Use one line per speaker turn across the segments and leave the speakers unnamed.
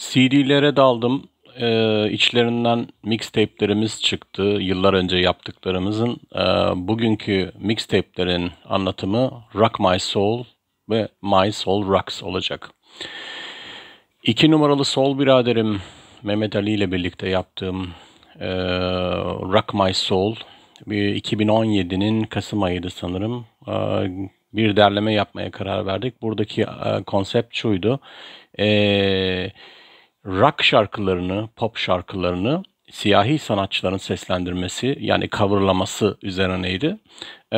CD'lere daldım. Ee, içlerinden mixtape'lerimiz çıktı. Yıllar önce yaptıklarımızın. E, bugünkü mixtape'lerin anlatımı Rock My Soul ve My Soul Rocks olacak. İki numaralı sol biraderim Mehmet Ali ile birlikte yaptığım e, Rock My Soul 2017'nin e, Kasım ayıydı sanırım. E, bir derleme yapmaya karar verdik. Buradaki e, konsept şuydu. Eee rock şarkılarını, pop şarkılarını siyahi sanatçıların seslendirmesi yani coverlaması üzerineydi. Ee,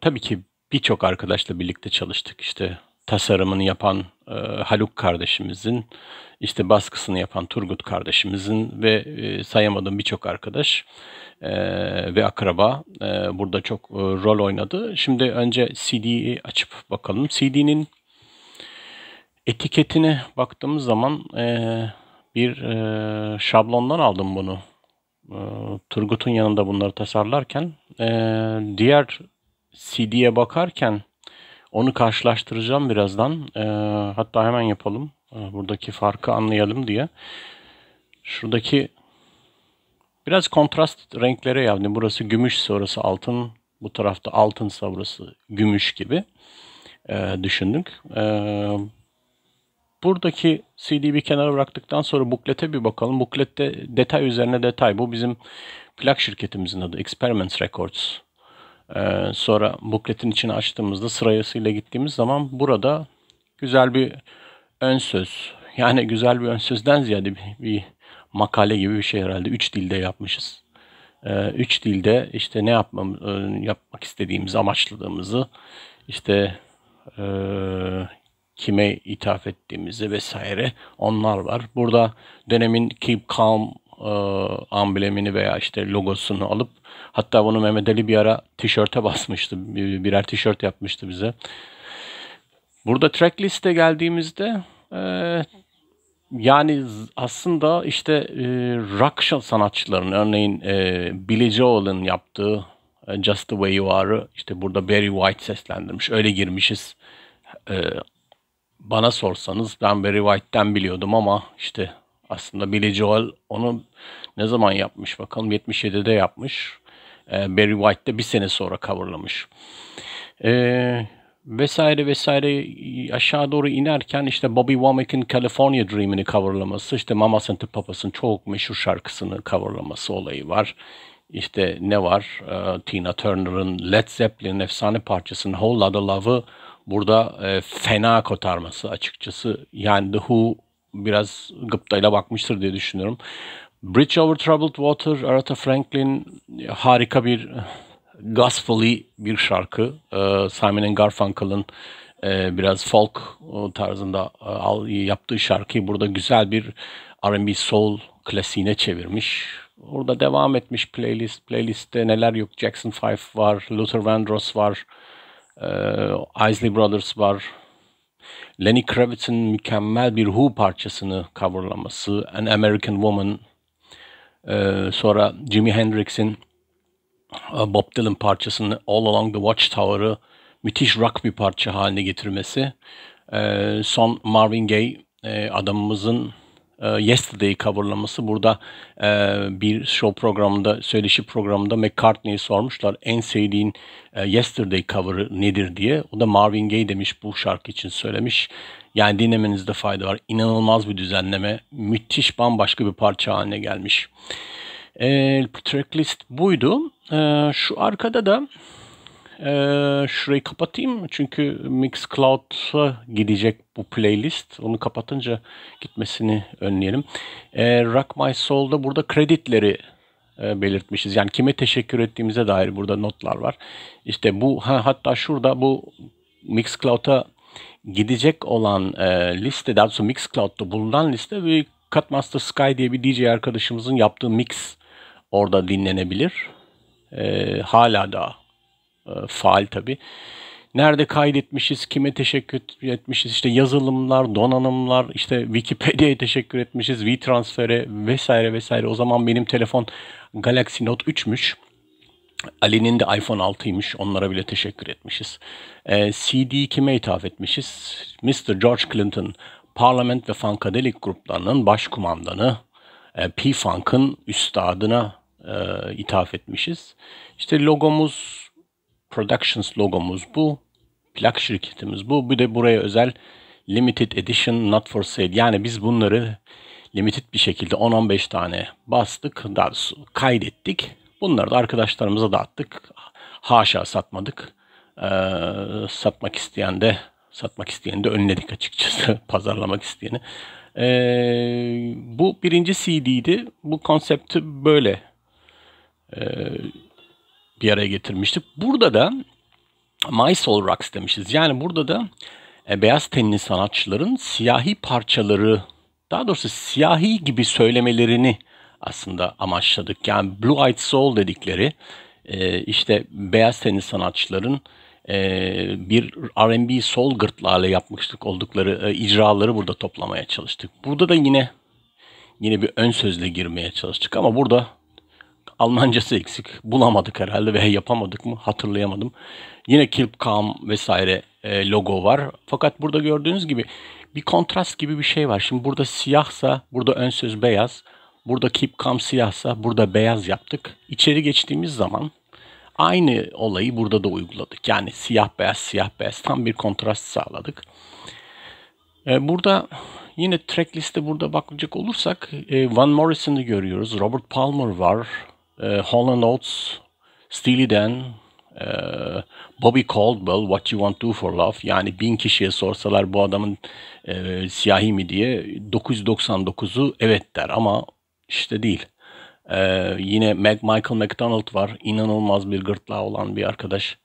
tabii ki birçok arkadaşla birlikte çalıştık İşte tasarımını yapan e, Haluk kardeşimizin, işte baskısını yapan Turgut kardeşimizin ve e, sayamadığım birçok arkadaş e, ve akraba e, burada çok e, rol oynadı. Şimdi önce CD'yi açıp bakalım. CD'nin Etiketine baktığımız zaman e, bir e, şablondan aldım bunu. E, Turgut'un yanında bunları tasarlarken. E, diğer CD'ye bakarken onu karşılaştıracağım birazdan. E, hatta hemen yapalım. E, buradaki farkı anlayalım diye. Şuradaki biraz kontrast renklere yani burası gümüş sonrası altın. Bu tarafta altın burası gümüş gibi e, düşündük. E, Buradaki CD'yi bir kenara bıraktıktan sonra buklete bir bakalım. Buklette detay üzerine detay. Bu bizim plak şirketimizin adı Experiments Records. Ee, sonra bukletin içini açtığımızda sırasıyla gittiğimiz zaman burada güzel bir ön söz. Yani güzel bir ön sözden ziyade bir, bir makale gibi bir şey herhalde. Üç dilde yapmışız. Ee, üç dilde işte ne yapmam, e, yapmak istediğimizi, amaçladığımızı işte e, kime ithaf ettiğimizi vesaire onlar var. Burada dönemin Keep Calm e, amblemini veya işte logosunu alıp hatta bunu Mehmet Ali bir ara tişörte basmıştı. birer tişört yapmıştı bize. Burada trackliste geldiğimizde e, yani aslında işte e, rock sanatçıların örneğin e, Billy Joel'ın yaptığı e, Just the Way You Are'ı işte burada Barry White seslendirmiş. Öyle girmişiz bana sorsanız ben Barry White'den biliyordum ama işte aslında Billy Joel onu ne zaman yapmış bakalım 77'de yapmış. E, Barry White'de bir sene sonra coverlamış. E, vesaire vesaire aşağı doğru inerken işte Bobby Womack'in California Dream'ini coverlaması, işte Mamas and the Papas'ın çok meşhur şarkısını coverlaması olayı var. İşte ne var? E, Tina Turner'ın Led Zeppelin efsane parçasının Whole Lotta Love'ı burada e, fena kotarması açıkçası. Yani The Who biraz gıptayla bakmıştır diye düşünüyorum. Bridge Over Troubled Water, Aretha Franklin harika bir gospel'ı bir şarkı. E, Simon Garfunkel'ın e, biraz folk e, tarzında e, yaptığı şarkıyı burada güzel bir R&B soul klasiğine çevirmiş. Orada devam etmiş playlist. Playlistte neler yok. Jackson 5 var, Luther Vandross var. Ee, Isley Brothers var. Lenny Kravitz'in mükemmel bir Who parçasını coverlaması. An American Woman. Ee, sonra Jimi Hendrix'in Bob Dylan parçasını All Along the Watchtower'ı müthiş rock bir parça haline getirmesi. Ee, son Marvin Gaye adamımızın e, Yesterday coverlaması. Burada e, bir show programında, söyleşi programında McCartney'i sormuşlar. En sevdiğin e, Yesterday cover'ı nedir diye. O da Marvin Gaye demiş bu şarkı için söylemiş. Yani dinlemenizde fayda var. İnanılmaz bir düzenleme. Müthiş bambaşka bir parça haline gelmiş. E, tracklist buydu. E, şu arkada da e, şurayı kapatayım. Çünkü Mixcloud'a gidecek bu playlist. Onu kapatınca gitmesini önleyelim. E, Rock My Soul'da burada kreditleri e, belirtmişiz. Yani kime teşekkür ettiğimize dair burada notlar var. İşte bu ha, hatta şurada bu Mixcloud'a gidecek olan e, liste, daha doğrusu Mixcloud'da bulunan liste bir Cutmaster Sky diye bir DJ arkadaşımızın yaptığı mix orada dinlenebilir. E, hala da e, faal tabii. Nerede kaydetmişiz, kime teşekkür etmişiz, işte yazılımlar, donanımlar, işte Wikipedia'ya teşekkür etmişiz, WeTransfer'e vesaire vesaire. O zaman benim telefon Galaxy Note 3'müş. Ali'nin de iPhone 6'ymış. Onlara bile teşekkür etmişiz. E, CD kime ithaf etmişiz? Mr. George Clinton, Parlament ve funkadelik gruplarının başkumandanı, e, P-Funk'ın üstadına e, ithaf etmişiz. İşte logomuz Productions logomuz bu. Plak şirketimiz bu. Bir de buraya özel limited edition not for sale. Yani biz bunları limited bir şekilde 10-15 tane bastık. Daha kaydettik. Bunları da arkadaşlarımıza dağıttık. Haşa satmadık. Ee, satmak isteyen de satmak isteyen de önledik açıkçası. Pazarlamak isteyeni. Ee, bu birinci CD'ydi. Bu konsepti böyle e, bir araya getirmiştik. Burada da My Soul Rocks demişiz. Yani burada da e, beyaz tenli sanatçıların siyahi parçaları daha doğrusu siyahi gibi söylemelerini aslında amaçladık. Yani Blue Eyed Soul dedikleri e, işte beyaz tenli sanatçıların e, bir R&B soul gırtlağıyla yapmıştık oldukları e, icraları burada toplamaya çalıştık. Burada da yine yine bir ön sözle girmeye çalıştık ama burada Almancası eksik. Bulamadık herhalde veya yapamadık mı hatırlayamadım. Yine Kilpkam vesaire e, logo var. Fakat burada gördüğünüz gibi bir kontrast gibi bir şey var. Şimdi burada siyahsa burada ön söz beyaz. Burada Kilpkam siyahsa burada beyaz yaptık. İçeri geçtiğimiz zaman aynı olayı burada da uyguladık. Yani siyah beyaz siyah beyaz tam bir kontrast sağladık. E, burada yine trackliste burada bakacak olursak e, Van Morrison'ı görüyoruz. Robert Palmer var e, eh, Hall Oates, Steely Dan, e, Bobby Caldwell, What You Want to Do for Love. Yani bin kişiye sorsalar bu adamın e, siyahi mi diye 999'u evet der ama işte değil. E, yine Mac, Michael McDonald var. İnanılmaz bir gırtlağı olan bir arkadaş.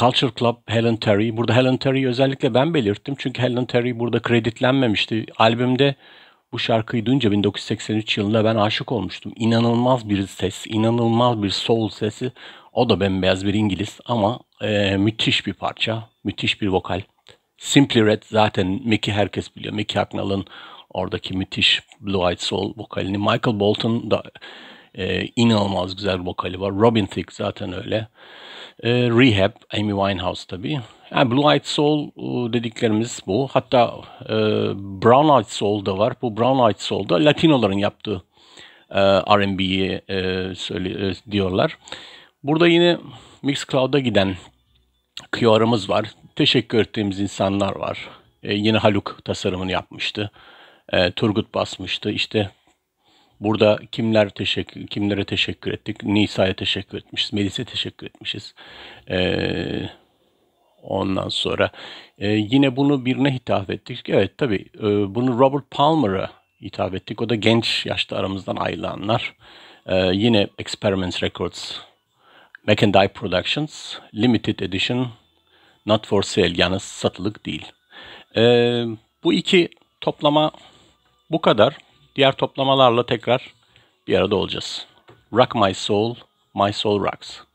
Culture Club Helen Terry. Burada Helen Terry'i özellikle ben belirttim. Çünkü Helen Terry burada kreditlenmemişti. Albümde bu şarkıyı duyunca 1983 yılında ben aşık olmuştum. İnanılmaz bir ses, inanılmaz bir soul sesi. O da bembeyaz bir İngiliz ama e, müthiş bir parça, müthiş bir vokal. Simply Red zaten Mickey herkes biliyor. Mickey Hacknall'ın oradaki müthiş Blue Eyed Soul vokalini. Michael Bolton da e, inanılmaz güzel bir vokali var. Robin Thicke zaten öyle. E, Rehab, Amy Winehouse tabii. Yani Blue Eyed Soul e, dediklerimiz bu. Hatta e, Brown Eyed Soul da var. Bu Brown Eyed Soul da Latinoların yaptığı e, R&B'yi e, söyle, e, diyorlar. Burada yine mix Mixcloud'a giden QR'ımız var. Teşekkür ettiğimiz insanlar var. E, yine Haluk tasarımını yapmıştı. E, Turgut basmıştı. İşte Burada kimler teşekkür, kimlere teşekkür ettik? Nisa'ya teşekkür etmişiz. Melis'e teşekkür etmişiz. Eee Ondan sonra e, yine bunu birine hitap ettik. Evet tabii e, bunu Robert Palmer'a hitap ettik. O da genç yaşta aramızdan ayrılanlar. E, yine Experiments Records, Mackendie Productions, Limited Edition, Not For Sale yani satılık değil. E, bu iki toplama bu kadar. Diğer toplamalarla tekrar bir arada olacağız. Rock My Soul, My Soul Rocks.